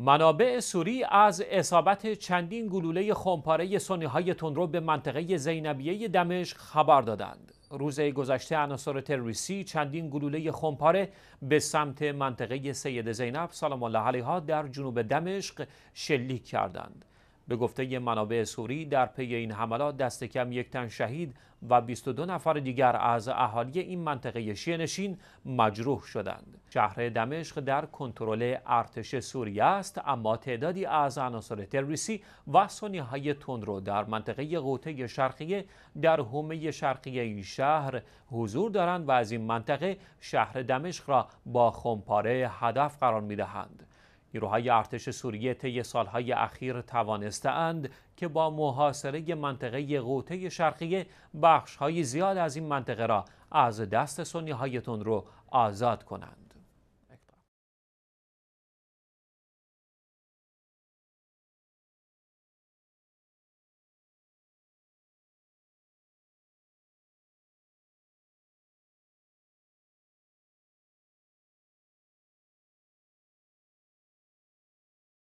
منابع سوری از اصابت چندین گلوله خمپاره سنی های تندرو به منطقه زینبیه دمشق خبر دادند. روز گذشته عناصر تروریستی چندین گلوله خمپاره به سمت منطقه سید زینب سلام الله علیها در جنوب دمشق شلیک کردند. به گفته منابع سوری در پی این حملات دست کم یک تن شهید و 22 نفر دیگر از اهالی این منطقه شینشین مجروح شدند. شهر دمشق در کنترل ارتش سوریه است اما تعدادی از عناصر تروریستی و سنی های تندرو در منطقه قوطه شرقی در حومه شرقی این شهر حضور دارند و از این منطقه شهر دمشق را با خمپاره هدف قرار می دهند. نیروهای ارتش سوریه طی سالهای اخیر توانستند که با محاصره منطقه قوطه شرقی بخشهای زیاد از این منطقه را از دست سنی رو آزاد کنند.